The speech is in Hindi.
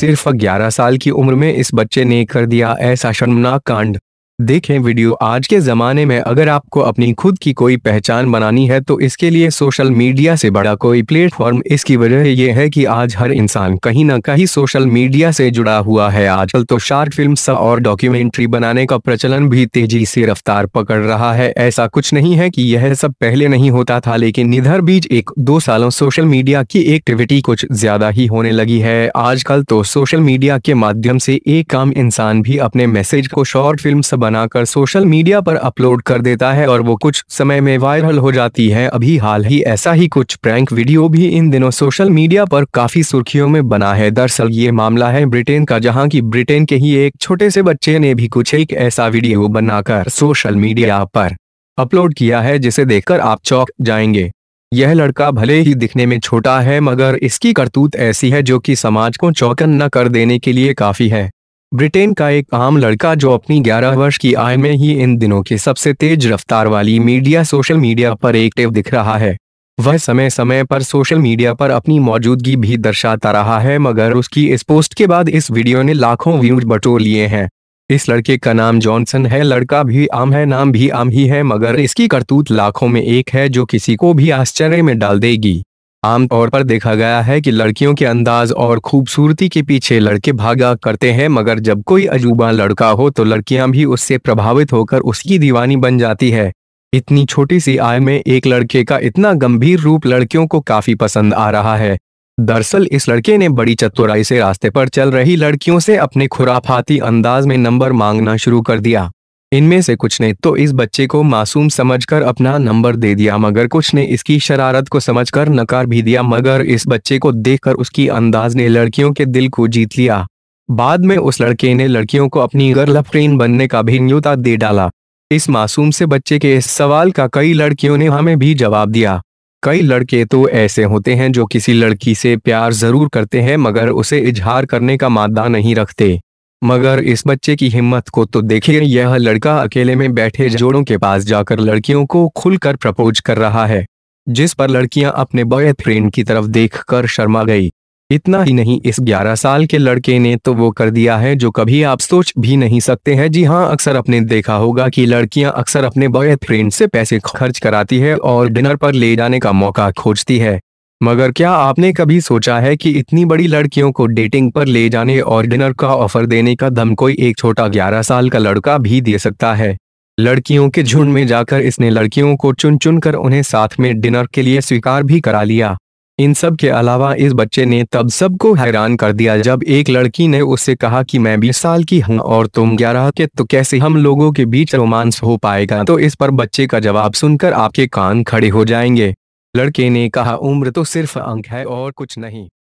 सिर्फ 11 साल की उम्र में इस बच्चे ने कर दिया ऐसा शर्मनाक कांड देखें वीडियो आज के ज़माने में अगर आपको अपनी खुद की कोई पहचान बनानी है तो इसके लिए सोशल मीडिया से बड़ा कोई प्लेटफॉर्म इसकी वजह यह है कि आज हर इंसान कहीं ना कहीं सोशल मीडिया से जुड़ा हुआ है आजकल तो शार्ट फिल्म और डॉक्यूमेंट्री बनाने का प्रचलन भी तेजी से रफ्तार पकड़ रहा है ऐसा कुछ नहीं है की यह सब पहले नहीं होता था लेकिन इधर बीच एक दो सालों सोशल मीडिया की एक्टिविटी कुछ ज्यादा ही होने लगी है आजकल तो सोशल मीडिया के माध्यम से एक आम इंसान भी अपने मैसेज को शॉर्ट फिल्म बनाकर सोशल मीडिया पर अपलोड कर देता है और वो कुछ समय में वायरल हो जाती है अभी हाल ही ऐसा ही कुछ प्रैंक वीडियो भी इन दिनों सोशल मीडिया पर काफी सुर्खियों में बना है दरअसल ये मामला है ब्रिटेन का जहाँ की ब्रिटेन के ही एक छोटे से बच्चे ने भी कुछ एक ऐसा वीडियो बनाकर सोशल मीडिया पर अपलोड किया है जिसे देखकर आप चौक जाएंगे यह लड़का भले ही दिखने में छोटा है मगर इसकी करतूत ऐसी है जो कि समाज को चौकन्ना कर देने के लिए काफी है ब्रिटेन का एक आम लड़का जो अपनी 11 वर्ष की आय में ही इन दिनों के सबसे तेज रफ्तार वाली मीडिया सोशल मीडिया पर एक्टिव दिख रहा है वह समय समय पर सोशल मीडिया पर अपनी मौजूदगी भी दर्शाता रहा है मगर उसकी इस पोस्ट के बाद इस वीडियो ने लाखों व्यूज बटोर लिए हैं इस लड़के का नाम जॉनसन है लड़का भी आम है नाम भी आम ही है मगर इसकी करतूत लाखों में एक है जो किसी को भी आश्चर्य में डाल देगी आमतौर पर देखा गया है कि लड़कियों के अंदाज और खूबसूरती के पीछे लड़के भागा करते हैं मगर जब कोई अजूबा लड़का हो तो लड़कियां भी उससे प्रभावित होकर उसकी दीवानी बन जाती है इतनी छोटी सी आय में एक लड़के का इतना गंभीर रूप लड़कियों को काफी पसंद आ रहा है दरअसल इस लड़के ने बड़ी चतुराई से रास्ते पर चल रही लड़कियों से अपने खुराफाती अंदाज में नंबर मांगना शुरू कर दिया इनमें से कुछ ने तो इस बच्चे को मासूम समझकर अपना नंबर दे दिया मगर कुछ ने इसकी शरारत को समझकर नकार भी दिया मगर इस बच्चे को देखकर उसकी अंदाज ने लड़कियों के दिल को जीत लिया बाद में उस लड़के ने लड़कियों को अपनी फ्रेंड बनने का भी न्यूता दे डाला इस मासूम से बच्चे के इस सवाल का कई लड़कियों ने हमें भी जवाब दिया कई लड़के तो ऐसे होते हैं जो किसी लड़की से प्यार जरूर करते हैं मगर उसे इजहार करने का मादा नहीं रखते मगर इस बच्चे की हिम्मत को तो देखिए यह लड़का अकेले में बैठे जोड़ों के पास जाकर लड़कियों को खुलकर प्रपोज कर रहा है जिस पर लड़कियां अपने बॉयफ्रेंड की तरफ देखकर शर्मा गई इतना ही नहीं इस 11 साल के लड़के ने तो वो कर दिया है जो कभी आप सोच भी नहीं सकते हैं जी हाँ अक्सर अपने देखा होगा कि लड़कियां अक्सर अपने बॉयफ्रेंड से पैसे खर्च कराती है और डिनर पर ले जाने का मौका खोजती है मगर क्या आपने कभी सोचा है कि इतनी बड़ी लड़कियों को डेटिंग पर ले जाने और डिनर का ऑफर देने का दम कोई एक छोटा ग्यारह साल का लड़का भी दे सकता है लड़कियों के झुंड में जाकर इसने लड़कियों को चुन चुन कर उन्हें साथ में डिनर के लिए स्वीकार भी करा लिया इन सब के अलावा इस बच्चे ने तब सबको हैरान कर दिया जब एक लड़की ने उससे कहा कि मैं बीस साल की हूँ और तुम ग्यारह के तो कैसे हम लोगों के बीच रोमांस हो पाएगा तो इस पर बच्चे का जवाब सुनकर आपके कान खड़े हो जाएंगे लड़के ने कहा उम्र तो सिर्फ अंक है और कुछ नहीं